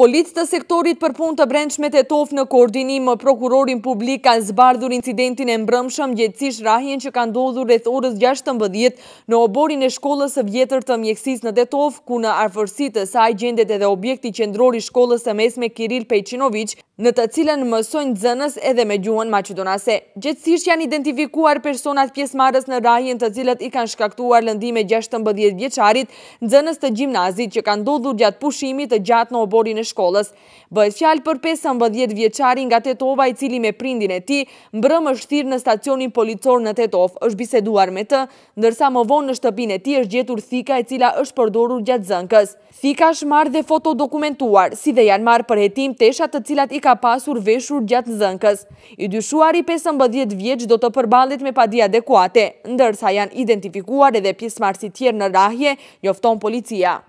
Policë të sektorit për pun të brendshme të tofë në koordinim më prokurorin publik ka zbardhur incidentin e mbrëmshëm gjëtsish rahjen që ka ndodhur rreth orës gjashtë të mbëdhjet në oborin e shkollës e vjetër të mjekësis në të ku në arfërsi të saj gjendet edhe objekti qëndrori shkollës e mesme Kiril Pejqinovic, në të cilën mësojnë dzënës edhe me gjuën Macedonase. Gjëtsish janë identifikuar personat pjesë në rahjen të cilët i kanë shkaktuar lëndime gjashtë të mbëdhjet vjeqarit, të gjimnazit që kanë ndodhur gjatë pushimit të gjatë në oborin në shkollës. Bëhet fjalë për 15 vjeqari nga Tetova i cili me prindin e ti, mbrëm është thirë në stacionin policor në Tetov, është biseduar me të, ndërsa më vonë në shtëpin e ti është gjetur thika e cila është përdorur gjatë zënkës. Thika është marrë dhe fotodokumentuar, si dhe janë marrë për hetim teshat të cilat i ka pasur veshur gjatë zënkës. I dyshuari 15 vjeqë do të përbalit me padi adekuate, ndërsa janë identifikuar edhe pjesmarësi tjerë në rahje, njofton policia.